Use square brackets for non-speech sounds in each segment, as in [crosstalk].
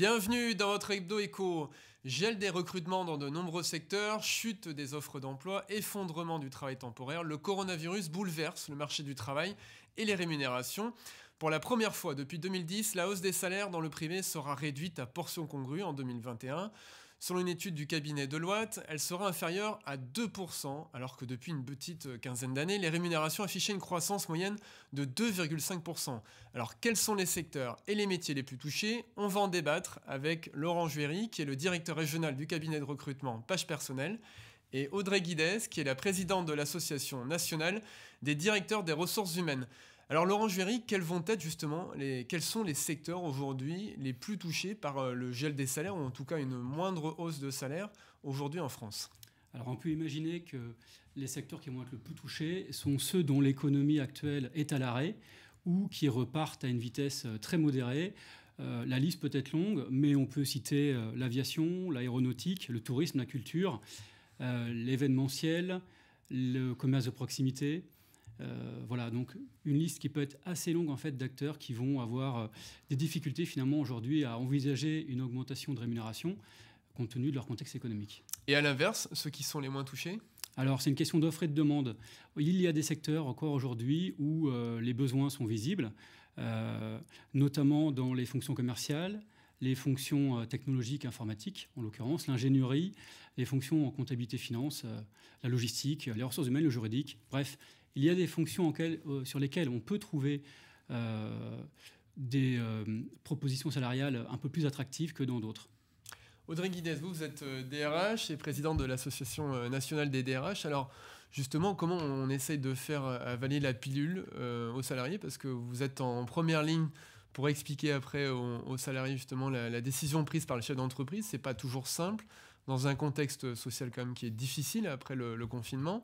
Bienvenue dans votre hebdo éco. Gel des recrutements dans de nombreux secteurs, chute des offres d'emploi, effondrement du travail temporaire, le coronavirus bouleverse le marché du travail et les rémunérations. Pour la première fois depuis 2010, la hausse des salaires dans le privé sera réduite à portions congrues en 2021. Selon une étude du cabinet Deloitte, elle sera inférieure à 2%, alors que depuis une petite euh, quinzaine d'années, les rémunérations affichaient une croissance moyenne de 2,5%. Alors quels sont les secteurs et les métiers les plus touchés On va en débattre avec Laurent Juéry, qui est le directeur régional du cabinet de recrutement Page Personnelle, et Audrey Guidez, qui est la présidente de l'Association nationale des directeurs des ressources humaines. Alors Laurent Juéry, quels vont être justement les, quels sont les secteurs aujourd'hui les plus touchés par euh, le gel des salaires ou en tout cas une moindre hausse de salaire aujourd'hui en France alors on peut imaginer que les secteurs qui vont être le plus touchés sont ceux dont l'économie actuelle est à l'arrêt ou qui repartent à une vitesse euh, très modérée. Euh, la liste peut être longue, mais on peut citer l'aviation, l'aéronautique, le tourisme, la culture. Euh, l'événementiel, le commerce de proximité. Euh, voilà, donc une liste qui peut être assez longue en fait d'acteurs qui vont avoir euh, des difficultés finalement aujourd'hui à envisager une augmentation de rémunération compte tenu de leur contexte économique. Et à l'inverse, ceux qui sont les moins touchés Alors c'est une question d'offre et de demande. Il y a des secteurs encore aujourd'hui où les besoins sont visibles, notamment dans les fonctions commerciales, les fonctions euh, technologiques informatiques, en l'occurrence, l'ingénierie, les fonctions en comptabilité finance, euh, la logistique, les ressources humaines, le juridique. Bref, il y a des fonctions euh, sur lesquelles on peut trouver des propositions salariales un peu plus attractives que dans d'autres. Audrey Guidez, vous, êtes DRH et présidente de l'Association nationale des DRH. Alors, justement, comment on essaye de faire avaler la pilule aux salariés Parce que vous êtes en première ligne pour expliquer après aux, salariés justement la, décision prise par le chef d'entreprise. C'est pas toujours simple dans un contexte social quand même qui est difficile après le, confinement.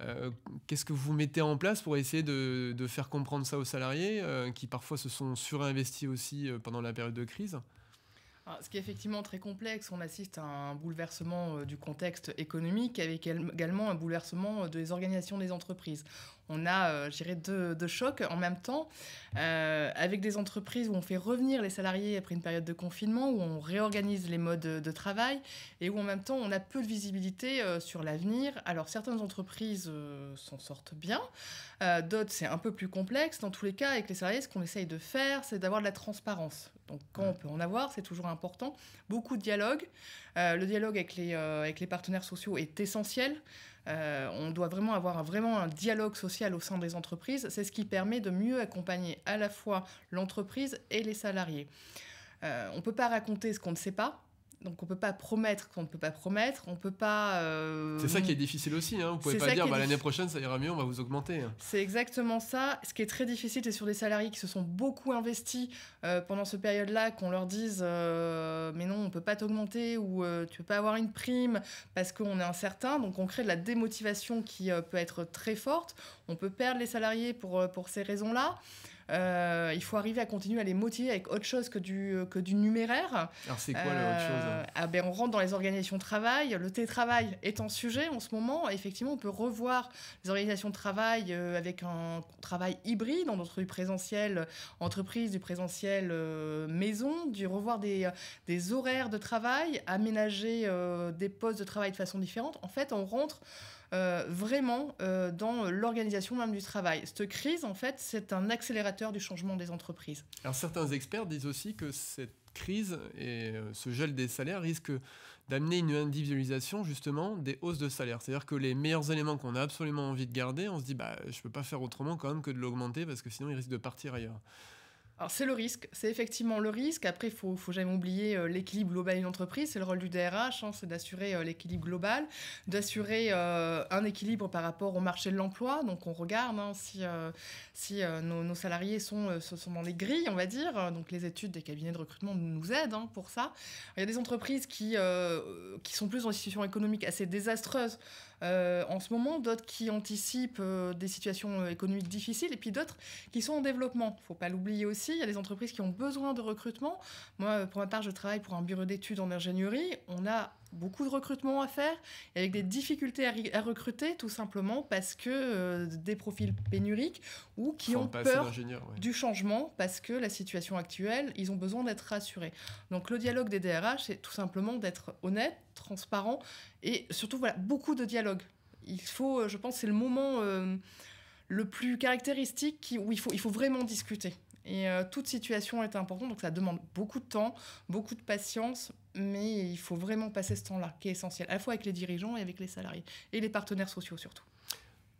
Euh, qu'est-ce que vous mettez en place pour essayer de, faire comprendre ça aux salariés euh, qui parfois se sont surinvestis aussi euh, pendant la période de crise ah, ce qui est effectivement très complexe, on assiste à un bouleversement du contexte économique avec également un bouleversement des organisations des entreprises on a, euh, deux, chocs en même temps, euh, avec des entreprises où on fait revenir les salariés après une période de confinement, où on réorganise les modes de, travail et où en même temps on a peu de visibilité euh, sur l'avenir. Alors certaines entreprises s'en sortent bien, d'autres c'est un peu plus complexe. Dans tous les cas, avec les salariés, ce qu'on essaye de faire, c'est d'avoir de la transparence. Donc quand on peut en avoir, c'est toujours important. Beaucoup de dialogue. le dialogue avec les partenaires sociaux est essentiel. Euh, on doit vraiment avoir un, vraiment un dialogue social au sein des entreprises. C'est ce qui permet de mieux accompagner à la fois l'entreprise et les salariés. Euh, on ne peut pas raconter ce qu'on ne sait pas donc on peut pas promettre qu'on ne peut pas promettre, on peut pas. Euh, c'est ça qui est difficile aussi. Hein. Vous pouvez pas dire bah, l'année prochaine ça ira mieux, on va vous augmenter. C'est exactement ça. Ce qui est très difficile, c'est sur des salariés qui se sont beaucoup investis euh, pendant ce période-là, qu'on leur dise euh, mais non on peut pas t'augmenter ou tu peux pas avoir une prime parce qu'on est incertain. Donc on crée de la démotivation qui peut être très forte. On peut perdre les salariés pour pour ces raisons-là. Euh, il faut arriver à continuer à les motiver avec autre chose que du, euh, que du numéraire. Alors c'est quoi l'autre euh, chose hein ah, ben, On rentre dans les organisations de travail. Le télétravail est un sujet en ce moment. Effectivement, on peut revoir les organisations de travail avec un travail hybride, entre du présentiel entreprise, du présentiel maison, du revoir des, des horaires de travail, aménager des postes de travail de façon différente. En fait, on rentre euh, vraiment euh, dans l'organisation même du travail. Cette crise, en fait, c'est un accélérateur du changement des entreprises. Alors certains experts disent aussi que cette crise et euh, ce gel des salaires risquent d'amener une individualisation justement des hausses de salaire. C'est-à-dire que les meilleurs éléments qu'on a absolument envie de garder, on se dit bah je peux pas faire autrement quand même que de l'augmenter parce que sinon ils risquent de partir ailleurs c'est le risque, c'est effectivement le risque. Après, il faut, faut jamais oublier euh, l'équilibre global d'une entreprise. C'est le rôle du DRH, hein, c'est d'assurer euh, l'équilibre global, d'assurer euh, un équilibre par rapport au marché de l'emploi. Donc on regarde hein, si, nos, salariés sont, dans les grilles, on va dire. Donc les études des cabinets de recrutement nous aident hein, pour ça. Il y a des entreprises qui, sont plus dans en situation économique assez désastreuse en ce moment, d'autres qui anticipent des situations économiques difficiles, et puis d'autres qui sont en développement. Il ne faut pas l'oublier aussi. Il y a des entreprises qui ont besoin de recrutement. Moi, euh, pour ma part, je travaille pour un bureau d'études en ingénierie. On a beaucoup de recrutement à faire et avec des difficultés à, recruter tout simplement parce que euh, des profils pénuriques ou qui ont peur du changement parce que la situation actuelle, ils ont besoin d'être rassurés. Donc le dialogue des DRH, c'est tout simplement d'être honnête, transparent et surtout voilà, beaucoup de dialogue. Il faut, euh, je pense, c'est le moment le plus caractéristique où il faut, il faut vraiment discuter. Et euh, toute situation est importante, donc ça demande beaucoup de temps, beaucoup de patience, mais il faut vraiment passer ce temps-là, qui est essentiel, à la fois avec les dirigeants et avec les salariés, et les partenaires sociaux surtout.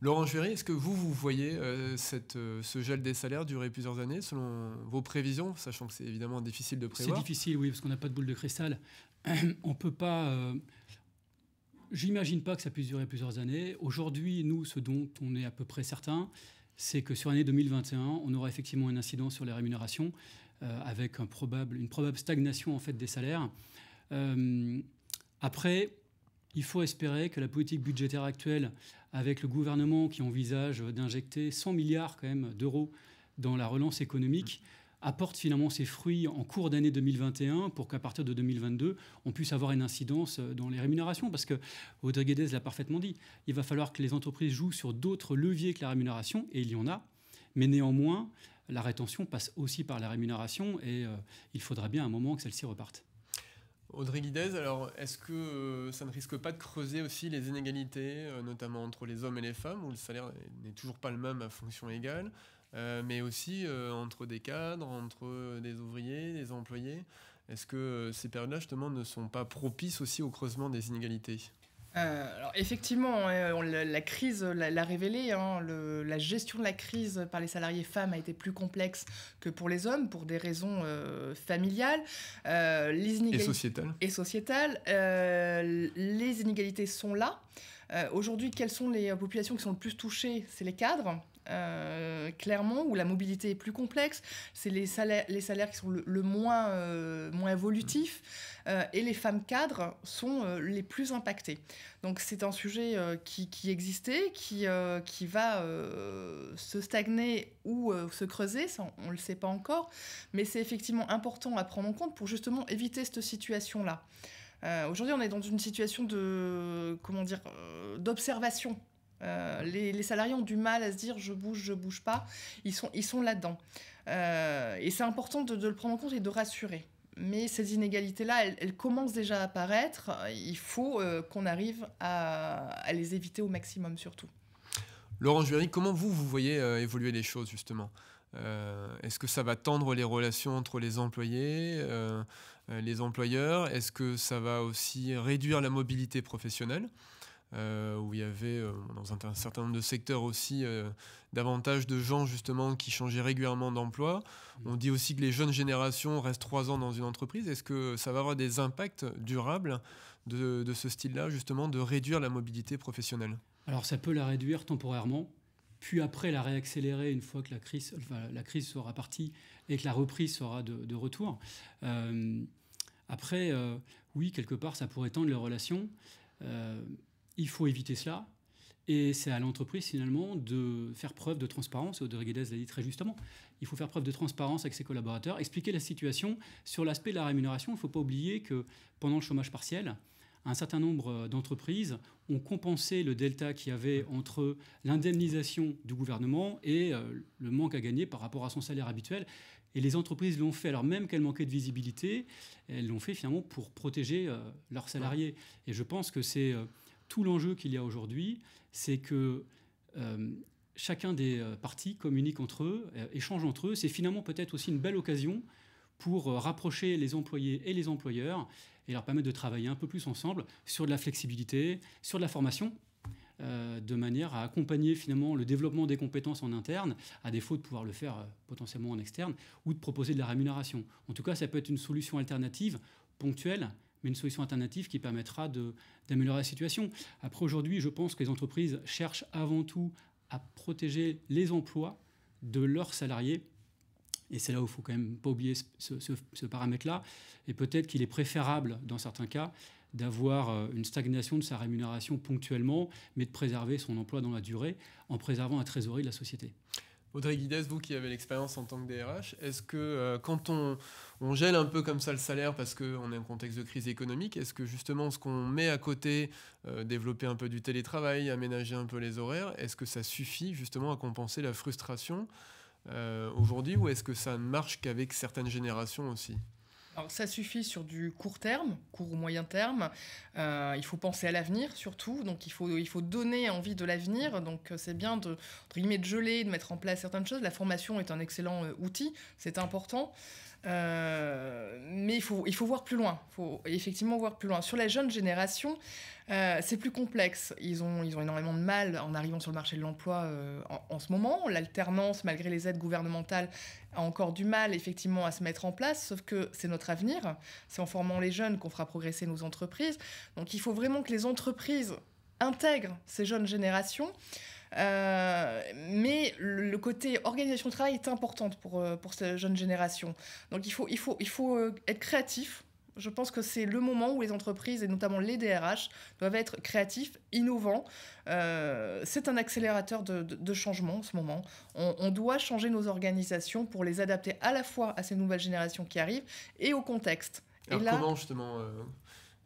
Laurent Jury, est-ce que vous, vous voyez euh, cette, euh, ce gel des salaires durer plusieurs années selon vos prévisions, sachant que c'est évidemment difficile de prévoir C'est difficile, oui, parce qu'on n'a pas de boule de cristal. [clears throat] On ne peut pas... J'imagine pas que ça puisse durer plusieurs années. Aujourd'hui, nous, ce dont on est à peu près certain, c'est que sur l'année 2021, on aura effectivement un incident sur les rémunérations, euh, avec une probable stagnation en fait des salaires. Euh, après, il faut espérer que la politique budgétaire actuelle, avec le gouvernement qui envisage d'injecter 100 milliards quand même d'euros dans la relance économique, apporte finalement ses fruits en cours d'année 2021 pour qu'à partir de 2022, on puisse avoir une incidence euh, dans les rémunérations. Parce que Audrey l'a parfaitement dit, il va falloir que les entreprises jouent sur d'autres leviers que la rémunération, et il y en a. Mais néanmoins, la rétention passe aussi par la rémunération et euh, il faudra bien un moment que celle-ci reparte. Audrey Guidez, alors est-ce que euh, ça ne risque pas de creuser aussi les inégalités, notamment entre les hommes et les femmes, où le salaire n'est toujours pas le même à fonction égale euh, mais aussi euh, entre des cadres, entre des ouvriers, des employés. Est-ce que euh, ces périodes-là, justement, ne sont pas propices aussi au creusement des inégalités alors effectivement, hein, la, crise l'a, révélé, hein, la gestion de la crise par les salariés femmes a été plus complexe que pour les hommes pour des raisons familiales. et Et sociétales. les inégalités sont là. Aujourd'hui, quelles sont les populations qui sont le plus touchées C'est les cadres. Euh, clairement, où la mobilité est plus complexe. C'est les salaires, les salaires qui sont le, moins, euh, moins évolutifs. Euh, et les femmes cadres sont les plus impactées. Donc c'est un sujet qui, qui, existait, qui, qui va se stagner ou se creuser, on ne le sait pas encore. Mais c'est effectivement important à prendre en compte pour justement éviter cette situation-là. Aujourd'hui, on est dans une situation de comment dire d'observation euh, les, salariés ont du mal à se dire je bouge, je bouge pas. Ils sont, là-dedans. Euh, et c'est important de, le prendre en compte et de rassurer. Mais ces inégalités-là, elles, commencent déjà à apparaître. Il faut euh, qu'on arrive à, les éviter au maximum surtout. Laurent Jury, comment vous, vous voyez évoluer les choses justement Est-ce que ça va tendre les relations entre les employés, les employeurs Est-ce que ça va aussi réduire la mobilité professionnelle euh, où il y avait euh, dans un, certain nombre de secteurs aussi euh, davantage de gens justement qui changeaient régulièrement d'emploi. Mm. On dit aussi que les jeunes générations restent trois ans dans une entreprise. Est-ce que ça va avoir des impacts durables de, ce style-là, justement, de réduire la mobilité professionnelle Alors ça peut la réduire temporairement, puis après la réaccélérer une fois que la crise, la crise sera partie et que la reprise sera de, de retour. après, oui, quelque part, ça pourrait tendre les relations. Il faut éviter cela. Et c'est à l'entreprise finalement de faire preuve de transparence, et Audrey Guedes l'a dit très justement, il faut faire preuve de transparence avec ses collaborateurs, expliquer la situation. Sur l'aspect de la rémunération, il ne faut pas oublier que pendant le chômage partiel, un certain nombre d'entreprises ont compensé le delta qu'il y avait entre l'indemnisation du gouvernement et euh, le manque à gagner par rapport à son salaire habituel. Et les entreprises l'ont fait, alors même qu'elles manquaient de visibilité, elles l'ont fait finalement pour protéger euh, leurs salariés. Et je pense que c'est euh, tout l'enjeu qu'il y a aujourd'hui, c'est que euh, chacun des euh, partis communique entre eux, euh, échange entre eux. C'est finalement peut-être aussi une belle occasion pour rapprocher les employés et les employeurs et leur permettre de travailler un peu plus ensemble sur de la flexibilité, sur de la formation, de manière à accompagner finalement le développement des compétences en interne, à défaut de pouvoir le faire potentiellement en externe, ou de proposer de la rémunération. En tout cas, ça peut être une solution alternative, ponctuelle, mais une solution alternative qui permettra d'améliorer la situation. Après, aujourd'hui, je pense que les entreprises cherchent avant tout à protéger les emplois de leurs salariés. Et c'est là où il ne faut quand même pas oublier ce, paramètre-là. Et peut-être qu'il est préférable, dans certains cas, d'avoir euh, une stagnation de sa rémunération ponctuellement, mais de préserver son emploi dans la durée en préservant la trésorerie de la société. Audrey Guides, vous qui avez l'expérience en tant que DRH, est-ce que euh, quand on, gèle un peu comme ça le salaire parce qu'on est en contexte de crise économique, est-ce que justement ce qu'on met à côté, euh, développer un peu du télétravail, aménager un peu les horaires, est-ce que ça suffit justement à compenser la frustration euh, aujourd'hui ou est-ce que ça ne marche qu'avec certaines générations aussi alors, ça suffit sur du court terme, court ou moyen terme. Euh, il faut penser à l'avenir surtout. Donc, il faut, il faut donner envie de l'avenir. Donc, euh, c'est bien de, guillemets de geler, de mettre en place certaines choses. La formation est un excellent euh, outil. C'est important. Euh, mais il faut, il faut voir plus loin, faut effectivement voir plus loin. Sur la jeune génération, euh, c'est plus complexe. Ils ont, ils ont énormément de mal en arrivant sur le marché de l'emploi euh, en, en, ce moment. L'alternance, malgré les aides gouvernementales, a encore du mal effectivement à se mettre en place, sauf que c'est notre avenir. C'est en formant les jeunes qu'on fera progresser nos entreprises. Donc il faut vraiment que les entreprises intègrent ces jeunes générations. Euh, mais le côté organisation du travail est importante pour, euh, pour cette jeune génération. Donc il faut, il faut, il faut euh, être créatif. Je pense que c'est le moment où les entreprises, et notamment les DRH, doivent être créatifs, innovants. c'est un accélérateur de, de, changement en ce moment. On, doit changer nos organisations pour les adapter à la fois à ces nouvelles générations qui arrivent et au contexte. Et là, comment justement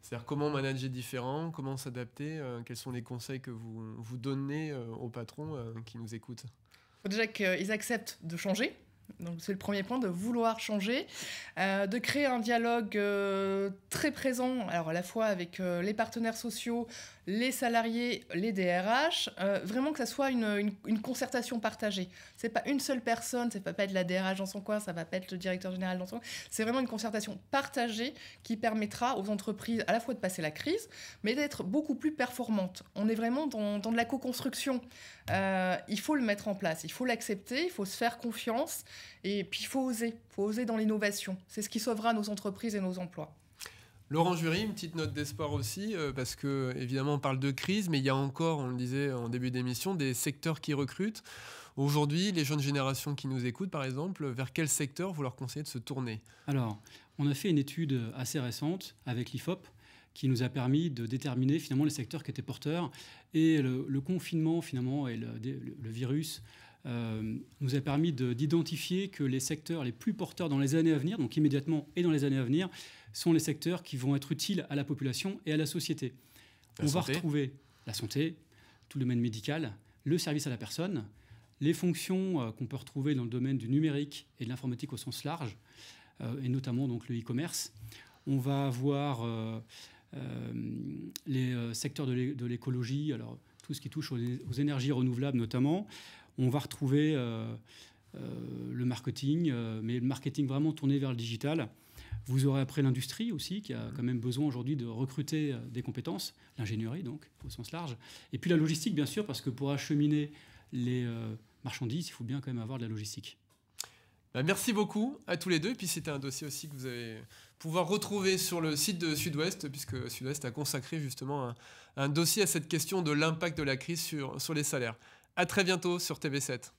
c'est-à-dire comment manager différent, comment s'adapter, euh, quels sont les conseils que vous, vous donnez euh, aux patrons euh, qui nous écoutent Il faut déjà qu'ils acceptent de changer. Donc c'est le premier point, de vouloir changer, de créer un dialogue très présent, alors à la fois avec les partenaires sociaux, les salariés, les DRH, euh, vraiment que ça soit une, concertation partagée. C'est pas une seule personne, c'est va pas être la DRH dans son coin, ça va pas être le directeur général dans son coin. C'est vraiment une concertation partagée qui permettra aux entreprises à la fois de passer la crise, mais d'être beaucoup plus performantes. On est vraiment dans, de la co-construction. Euh, il faut le mettre en place, il faut l'accepter, il faut se faire confiance, et puis il faut oser, il faut oser dans l'innovation. C'est ce qui sauvera nos entreprises et nos emplois. Laurent Jury, une petite note d'espoir aussi, euh, parce que évidemment on parle de crise, mais il y a encore, on le disait en début d'émission, des secteurs qui recrutent. Aujourd'hui, les jeunes générations qui nous écoutent, par exemple, vers quel secteur vous leur conseillez de se tourner Alors, on a fait une étude assez récente avec l'IFOP, qui nous a permis de déterminer finalement les secteurs qui étaient porteurs. Et le, confinement finalement et le virus euh, nous a permis d'identifier que les secteurs les plus porteurs dans les années à venir, donc immédiatement et dans les années à venir, sont les secteurs qui vont être utiles à la population et à la société. on va retrouver la santé, tout le domaine médical, le service à la personne, les fonctions euh, qu'on peut retrouver dans le domaine du numérique et de l'informatique au sens large, euh, et notamment donc le e-commerce. On va avoir les secteurs de l'écologie, alors tout ce qui touche aux énergies renouvelables notamment, on va retrouver euh, euh, le marketing, euh, mais le marketing vraiment tourné vers le digital. Vous aurez après l'industrie aussi, qui a quand même besoin aujourd'hui de recruter des compétences, l'ingénierie donc, au sens large. Et puis la logistique, bien sûr, parce que pour acheminer les marchandises, il faut bien quand même avoir de la logistique. Bah, merci beaucoup à tous les deux. Et puis c'était un dossier aussi que vous allez pouvoir retrouver sur le site de Sud-Ouest, puisque Sud-Ouest a consacré justement un, dossier à cette question de l'impact de la crise sur les salaires. À très bientôt sur TV7.